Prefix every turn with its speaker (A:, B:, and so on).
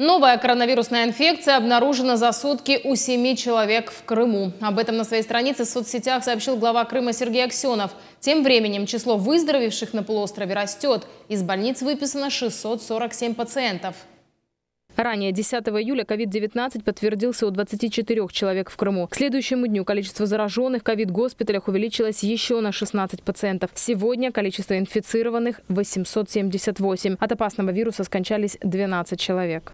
A: Новая коронавирусная инфекция обнаружена за сутки у семи человек в Крыму. Об этом на своей странице в соцсетях сообщил глава Крыма Сергей Аксенов. Тем временем число выздоровевших на полуострове растет. Из больниц выписано 647 пациентов. Ранее 10 июля COVID-19 подтвердился у 24 человек в Крыму. К следующему дню количество зараженных в COVID-госпиталях увеличилось еще на 16 пациентов. Сегодня количество инфицированных 878. От опасного вируса скончались 12 человек.